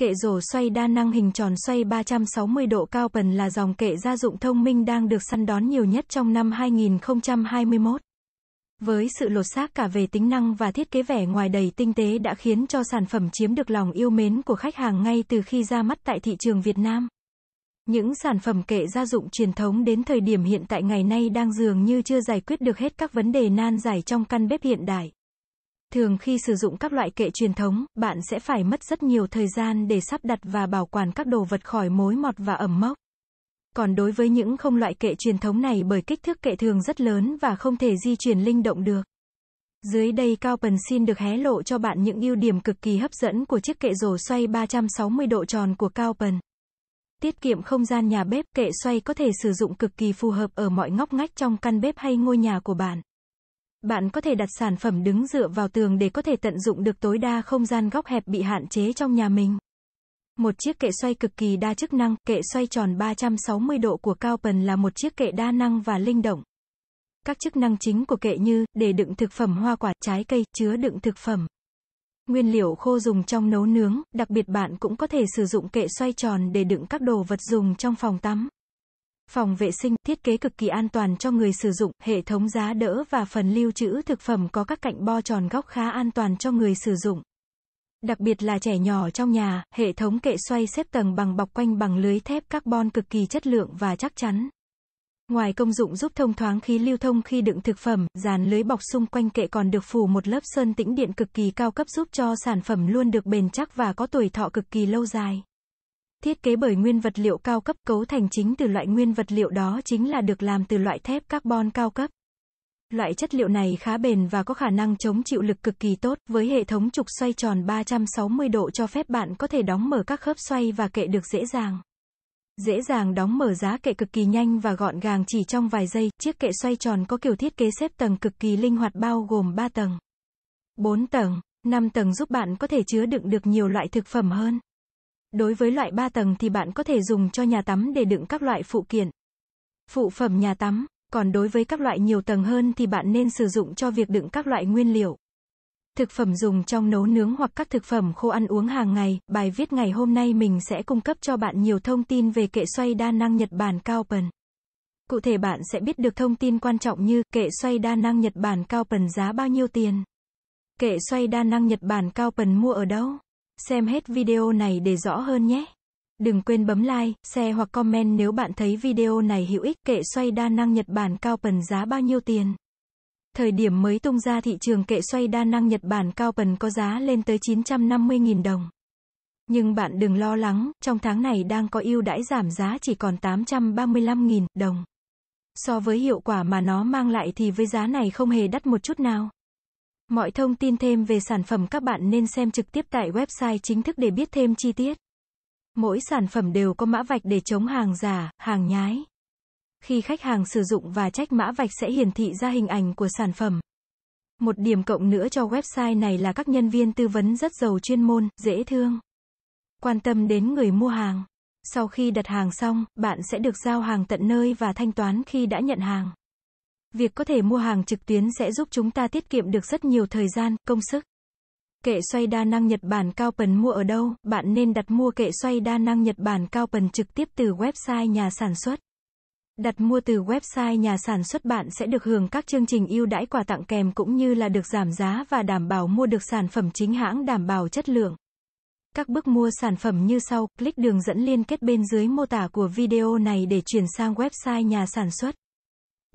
Kệ rổ xoay đa năng hình tròn xoay 360 độ cao phần là dòng kệ gia dụng thông minh đang được săn đón nhiều nhất trong năm 2021. Với sự lột xác cả về tính năng và thiết kế vẻ ngoài đầy tinh tế đã khiến cho sản phẩm chiếm được lòng yêu mến của khách hàng ngay từ khi ra mắt tại thị trường Việt Nam. Những sản phẩm kệ gia dụng truyền thống đến thời điểm hiện tại ngày nay đang dường như chưa giải quyết được hết các vấn đề nan giải trong căn bếp hiện đại. Thường khi sử dụng các loại kệ truyền thống, bạn sẽ phải mất rất nhiều thời gian để sắp đặt và bảo quản các đồ vật khỏi mối mọt và ẩm mốc. Còn đối với những không loại kệ truyền thống này bởi kích thước kệ thường rất lớn và không thể di chuyển linh động được. Dưới đây Cao Pần xin được hé lộ cho bạn những ưu điểm cực kỳ hấp dẫn của chiếc kệ rổ xoay 360 độ tròn của Cao Pần. Tiết kiệm không gian nhà bếp, kệ xoay có thể sử dụng cực kỳ phù hợp ở mọi ngóc ngách trong căn bếp hay ngôi nhà của bạn. Bạn có thể đặt sản phẩm đứng dựa vào tường để có thể tận dụng được tối đa không gian góc hẹp bị hạn chế trong nhà mình. Một chiếc kệ xoay cực kỳ đa chức năng, kệ xoay tròn 360 độ của Cowpen là một chiếc kệ đa năng và linh động. Các chức năng chính của kệ như, để đựng thực phẩm hoa quả, trái cây, chứa đựng thực phẩm. Nguyên liệu khô dùng trong nấu nướng, đặc biệt bạn cũng có thể sử dụng kệ xoay tròn để đựng các đồ vật dùng trong phòng tắm. Phòng vệ sinh, thiết kế cực kỳ an toàn cho người sử dụng, hệ thống giá đỡ và phần lưu trữ thực phẩm có các cạnh bo tròn góc khá an toàn cho người sử dụng. Đặc biệt là trẻ nhỏ trong nhà, hệ thống kệ xoay xếp tầng bằng bọc quanh bằng lưới thép carbon cực kỳ chất lượng và chắc chắn. Ngoài công dụng giúp thông thoáng khí lưu thông khi đựng thực phẩm, dàn lưới bọc xung quanh kệ còn được phủ một lớp sơn tĩnh điện cực kỳ cao cấp giúp cho sản phẩm luôn được bền chắc và có tuổi thọ cực kỳ lâu dài thiết kế bởi nguyên vật liệu cao cấp cấu thành chính từ loại nguyên vật liệu đó chính là được làm từ loại thép carbon cao cấp. Loại chất liệu này khá bền và có khả năng chống chịu lực cực kỳ tốt, với hệ thống trục xoay tròn 360 độ cho phép bạn có thể đóng mở các khớp xoay và kệ được dễ dàng. Dễ dàng đóng mở giá kệ cực kỳ nhanh và gọn gàng chỉ trong vài giây, chiếc kệ xoay tròn có kiểu thiết kế xếp tầng cực kỳ linh hoạt bao gồm 3 tầng, 4 tầng, 5 tầng giúp bạn có thể chứa đựng được nhiều loại thực phẩm hơn. Đối với loại 3 tầng thì bạn có thể dùng cho nhà tắm để đựng các loại phụ kiện, phụ phẩm nhà tắm. Còn đối với các loại nhiều tầng hơn thì bạn nên sử dụng cho việc đựng các loại nguyên liệu. Thực phẩm dùng trong nấu nướng hoặc các thực phẩm khô ăn uống hàng ngày. Bài viết ngày hôm nay mình sẽ cung cấp cho bạn nhiều thông tin về kệ xoay đa năng Nhật Bản cao Kaopen. Cụ thể bạn sẽ biết được thông tin quan trọng như kệ xoay đa năng Nhật Bản cao Kaopen giá bao nhiêu tiền. Kệ xoay đa năng Nhật Bản cao Kaopen mua ở đâu? Xem hết video này để rõ hơn nhé. Đừng quên bấm like, share hoặc comment nếu bạn thấy video này hữu ích kệ xoay đa năng Nhật Bản cao phần giá bao nhiêu tiền. Thời điểm mới tung ra thị trường kệ xoay đa năng Nhật Bản cao phần có giá lên tới 950.000 đồng. Nhưng bạn đừng lo lắng, trong tháng này đang có ưu đãi giảm giá chỉ còn 835.000 đồng. So với hiệu quả mà nó mang lại thì với giá này không hề đắt một chút nào. Mọi thông tin thêm về sản phẩm các bạn nên xem trực tiếp tại website chính thức để biết thêm chi tiết. Mỗi sản phẩm đều có mã vạch để chống hàng giả, hàng nhái. Khi khách hàng sử dụng và trách mã vạch sẽ hiển thị ra hình ảnh của sản phẩm. Một điểm cộng nữa cho website này là các nhân viên tư vấn rất giàu chuyên môn, dễ thương. Quan tâm đến người mua hàng. Sau khi đặt hàng xong, bạn sẽ được giao hàng tận nơi và thanh toán khi đã nhận hàng. Việc có thể mua hàng trực tuyến sẽ giúp chúng ta tiết kiệm được rất nhiều thời gian, công sức. Kệ xoay đa năng Nhật Bản cao phần mua ở đâu? Bạn nên đặt mua kệ xoay đa năng Nhật Bản cao phần trực tiếp từ website nhà sản xuất. Đặt mua từ website nhà sản xuất bạn sẽ được hưởng các chương trình ưu đãi quà tặng kèm cũng như là được giảm giá và đảm bảo mua được sản phẩm chính hãng đảm bảo chất lượng. Các bước mua sản phẩm như sau, click đường dẫn liên kết bên dưới mô tả của video này để chuyển sang website nhà sản xuất.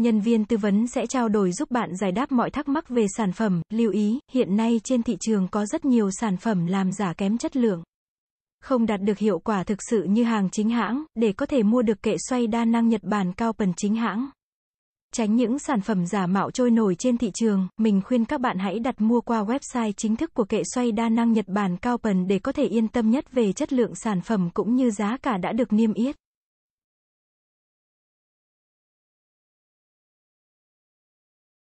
nhân viên tư vấn sẽ trao đổi giúp bạn giải đáp mọi thắc mắc về sản phẩm. Lưu ý, hiện nay trên thị trường có rất nhiều sản phẩm làm giả kém chất lượng. Không đạt được hiệu quả thực sự như hàng chính hãng, để có thể mua được kệ xoay đa năng Nhật Bản cao phần chính hãng. Tránh những sản phẩm giả mạo trôi nổi trên thị trường, mình khuyên các bạn hãy đặt mua qua website chính thức của kệ xoay đa năng Nhật Bản cao phần để có thể yên tâm nhất về chất lượng sản phẩm cũng như giá cả đã được niêm yết.